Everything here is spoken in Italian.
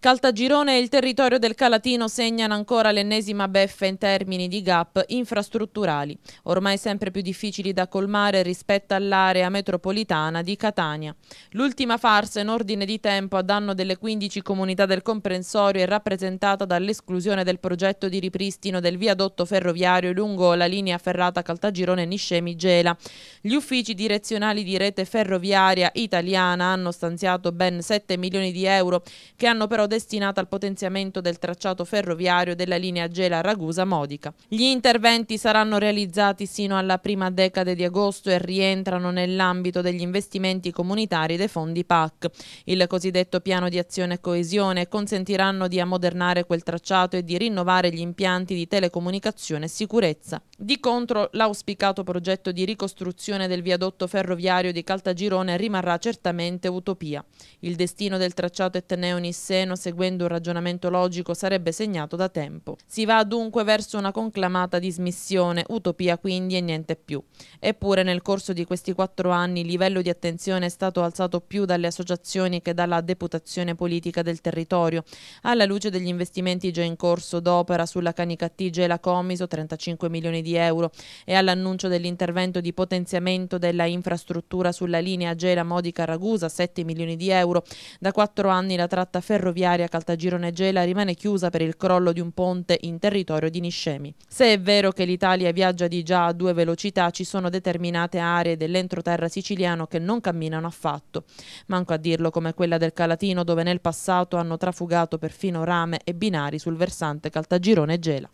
Caltagirone e il territorio del Calatino segnano ancora l'ennesima beffa in termini di gap infrastrutturali, ormai sempre più difficili da colmare rispetto all'area metropolitana di Catania. L'ultima farsa in ordine di tempo a danno delle 15 comunità del comprensorio è rappresentata dall'esclusione del progetto di ripristino del viadotto ferroviario lungo la linea ferrata Caltagirone-Niscemi-Gela. Gli uffici direzionali di rete ferroviaria italiana hanno stanziato ben 7 milioni di euro che hanno però destinata al potenziamento del tracciato ferroviario della linea Gela-Ragusa-Modica. Gli interventi saranno realizzati sino alla prima decade di agosto e rientrano nell'ambito degli investimenti comunitari dei fondi PAC. Il cosiddetto piano di azione e coesione consentiranno di ammodernare quel tracciato e di rinnovare gli impianti di telecomunicazione e sicurezza. Di contro, l'auspicato progetto di ricostruzione del viadotto ferroviario di Caltagirone rimarrà certamente utopia. Il destino del tracciato etneo-nisseno seguendo un ragionamento logico, sarebbe segnato da tempo. Si va dunque verso una conclamata dismissione, utopia quindi e niente più. Eppure nel corso di questi quattro anni il livello di attenzione è stato alzato più dalle associazioni che dalla deputazione politica del territorio, alla luce degli investimenti già in corso d'opera sulla Canicattigia e la Comiso, 35 milioni di euro, e all'annuncio dell'intervento di potenziamento della infrastruttura sulla linea Gela Modica-Ragusa, 7 milioni di euro. Da quattro anni la tratta ferroviaria ferroviaria Caltagirone Gela rimane chiusa per il crollo di un ponte in territorio di Niscemi. Se è vero che l'Italia viaggia di già a due velocità, ci sono determinate aree dell'entroterra siciliano che non camminano affatto. Manco a dirlo come quella del Calatino dove nel passato hanno trafugato perfino rame e binari sul versante Caltagirone Gela.